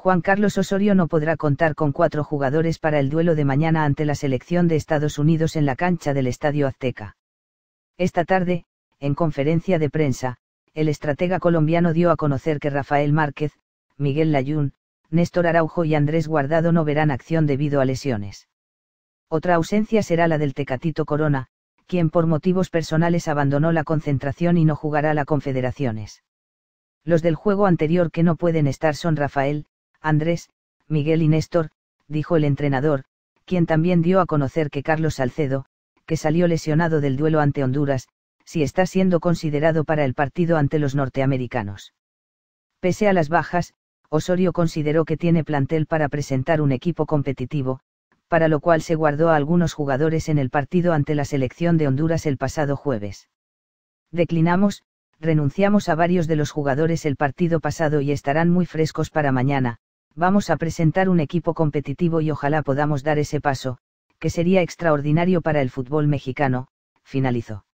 Juan Carlos Osorio no podrá contar con cuatro jugadores para el duelo de mañana ante la selección de Estados Unidos en la cancha del Estadio Azteca. Esta tarde, en conferencia de prensa, el estratega colombiano dio a conocer que Rafael Márquez, Miguel Layún, Néstor Araujo y Andrés Guardado no verán acción debido a lesiones. Otra ausencia será la del Tecatito Corona, quien por motivos personales abandonó la concentración y no jugará la Confederaciones. Los del juego anterior que no pueden estar son Rafael, Andrés, Miguel y Néstor, dijo el entrenador, quien también dio a conocer que Carlos Salcedo, que salió lesionado del duelo ante Honduras, si está siendo considerado para el partido ante los norteamericanos. Pese a las bajas, Osorio consideró que tiene plantel para presentar un equipo competitivo, para lo cual se guardó a algunos jugadores en el partido ante la selección de Honduras el pasado jueves. Declinamos, renunciamos a varios de los jugadores el partido pasado y estarán muy frescos para mañana, vamos a presentar un equipo competitivo y ojalá podamos dar ese paso, que sería extraordinario para el fútbol mexicano, finalizó.